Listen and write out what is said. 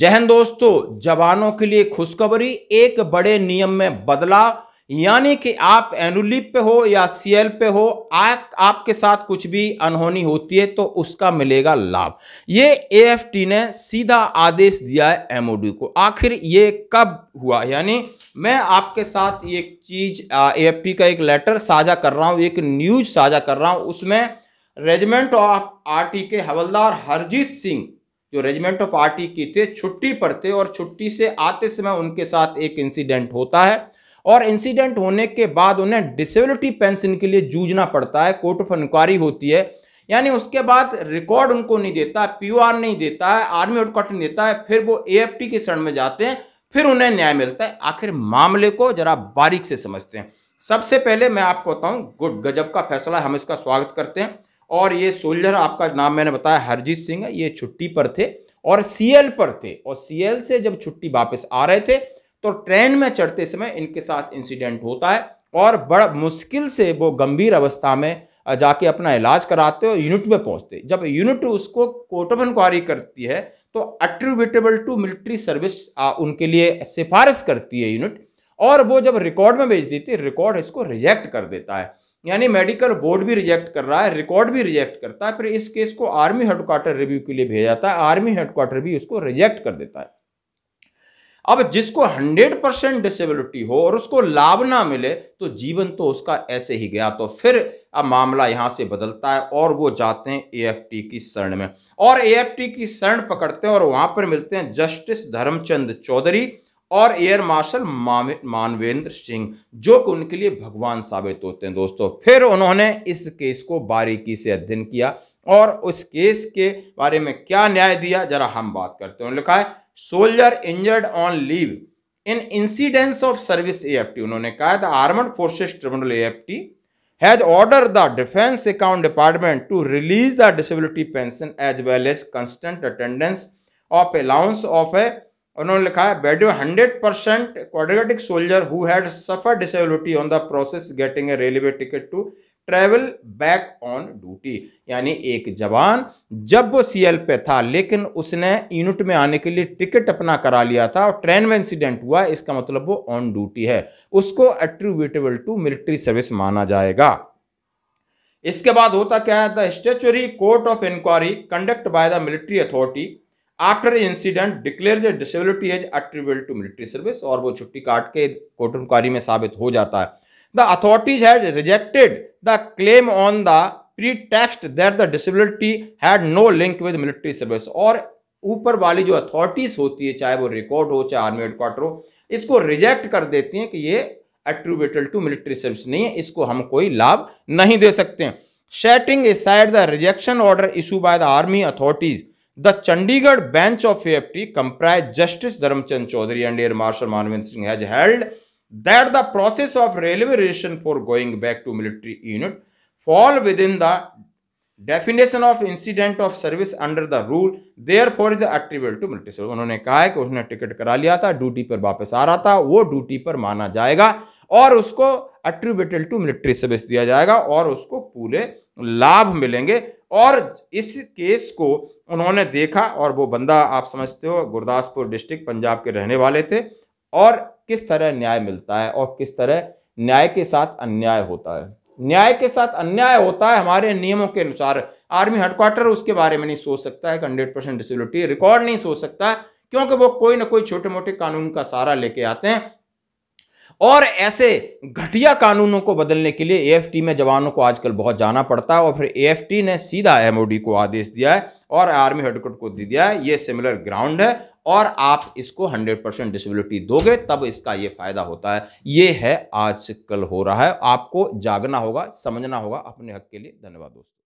जहन दोस्तों जवानों के लिए खुशखबरी एक बड़े नियम में बदला यानी कि आप एनुलिप पे हो या सीएल पे हो आ, आपके साथ कुछ भी अनहोनी होती है तो उसका मिलेगा लाभ ये एएफटी ने सीधा आदेश दिया है एमओडी को आखिर ये कब हुआ यानी मैं आपके साथ ये चीज एएफटी का एक लेटर साझा कर रहा हूँ एक न्यूज साझा कर रहा हूँ उसमें रेजिमेंट ऑफ आर के हवलदार हरजीत सिंह जो रेजिमेंट ऑफ आर्टी की थे छुट्टी पर थे और छुट्टी से आते समय उनके साथ एक इंसिडेंट होता है और इंसिडेंट होने के बाद उन्हें डिसेबिलिटी पेंशन के लिए जूझना पड़ता है कोर्ट ऑफ इंक्वायरी होती है यानी उसके बाद रिकॉर्ड उनको नहीं देता पीओआर नहीं देता है आर्मी आउटकट नहीं देता है फिर वो एएफटी के शरण में जाते हैं फिर उन्हें न्याय मिलता है आखिर मामले को जरा बारीक से समझते हैं सबसे पहले मैं आपको बताऊं गुड गजब का फैसला हम इसका स्वागत करते हैं और ये सोल्जर आपका नाम मैंने बताया हरजीत सिंह है ये छुट्टी पर थे और सीएल पर थे और सीएल से जब छुट्टी वापस आ रहे थे तो ट्रेन में चढ़ते समय इनके साथ इंसिडेंट होता है और बड़ा मुश्किल से वो गंभीर अवस्था में जाके अपना इलाज कराते और यूनिट में पहुंचते जब यूनिट उसको कोर्ट ऑफ इंक्वायरी करती है तो अट्रीब्यूटेबल टू मिलिट्री सर्विस उनके लिए सिफारिश करती है यूनिट और वो जब रिकॉर्ड में भेज देती है रिकॉर्ड इसको रिजेक्ट कर देता है यानी मेडिकल बोर्ड भी रिजेक्ट कर रहा है रिकॉर्ड भी रिजेक्ट करता है फिर इस केस को आर्मी हेडक्वार्टर रिव्यू के लिए भेजा जाता है आर्मी हेडक्वार्टर भी उसको रिजेक्ट कर देता है अब जिसको 100 परसेंट डिसेबिलिटी हो और उसको लाभ ना मिले तो जीवन तो उसका ऐसे ही गया तो फिर अब मामला यहां से बदलता है और वो जाते हैं टी की शरण में और टी की शरण पकड़ते हैं और वहां पर मिलते हैं जस्टिस धर्मचंद चौधरी और एयर मार्शल मानवेंद्र सिंह जो कि उनके लिए भगवान साबित होते हैं दोस्तों फिर उन्होंने इस केस को बारीकी से अध्ययन किया और उस केस के बारे में क्या न्याय दिया जरा हम बात करते हैं लिखा है soldier injured on leave in incidence of service AFT उन्होंने कहा the armed forces tribunal AFT has order the defence account department to release the disability pension as well as constant attendance of allowance of a उन्होंने लिखा है bed hundred percent quadratic soldier who had suffer disability on the process getting a railway ticket to travel back on duty यानी एक जवान जब वो C L पे था लेकिन उसने यूनिट में आने के लिए टिकट अपना करा लिया था और ट्रेन में इंसिडेंट हुआ इसका मतलब वो ऑन ड्यूटी है उसको एट्रीब्यूटेबल टू मिलिट्री सर्विस माना जाएगा इसके बाद होता क्या है the statutory court of inquiry conduct by the military authority after incident declare the disability as attributable to military service और वो छुट्टी काट के कोटनकारी में साबित हो जाता है the authorities has rejected the claim on the pretext that the disability had no link with military service और ऊपर वाली जो अथॉरिटीज होती है चाहे वो रिकॉर्ड हो चाहे आर्मी हेडक्वार्टर हो इसको रिजेक्ट कर देती हैं कि ये एट्रीब्यूटल टू मिलिट्री सर्विस नहीं है इसको हम कोई लाभ नहीं दे सकते हैं aside the rejection order issue by the army authorities the Chandigarh bench of F T comprise justice Dharmchand Chaudhary and air marshal Manvendra Singh has held that the process of railway registration for going back to military unit fall within the definition of incident of service under the rule therefore is attributable to military service उन्होंने कहा है कि उसने ticket करा लिया था duty पर वापस आ रहा था वो ड्यूटी पर माना जाएगा और उसको अट्रीब्यूटेड टू मिलिट्री सर्विस दिया जाएगा और उसको पूरे लाभ मिलेंगे और इस केस को उन्होंने देखा और वो बंदा आप समझते हो गुरदासपुर डिस्ट्रिक्ट पंजाब के रहने वाले थे और किस तरह न्याय मिलता है और किस तरह न्याय के साथ अन्याय होता है न्याय के साथ अन्याय होता है हमारे नियमों के अनुसार आर्मी हेडक्वार्टर उसके बारे में नहीं सोच सकता है हंड्रेड परसेंट डिसबिलिटी रिकॉर्ड नहीं सोच सकता क्योंकि वो कोई ना कोई छोटे मोटे कानून का सहारा लेके आते हैं और ऐसे घटिया कानूनों को बदलने के लिए ए में जवानों को आजकल बहुत जाना पड़ता है और फिर ए ने सीधा एम को आदेश दिया है और आर्मी हेडकोट को दे दिया है ये सिमिलर ग्राउंड है और आप इसको 100 परसेंट डिसबिलिटी दोगे तब इसका ये फायदा होता है ये है आज कल हो रहा है आपको जागना होगा समझना होगा अपने हक के लिए धन्यवाद दोस्तों